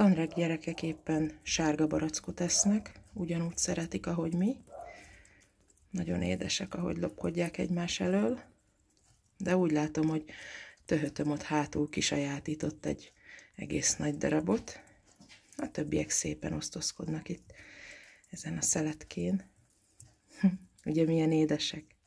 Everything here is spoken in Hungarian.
Tanreg gyerekek éppen sárga barackot esznek, ugyanúgy szeretik, ahogy mi. Nagyon édesek, ahogy lopkodják egymás elől, de úgy látom, hogy töhötöm ott hátul kisajátított egy egész nagy darabot. A többiek szépen osztozkodnak itt ezen a szeletkén. Ugye milyen édesek?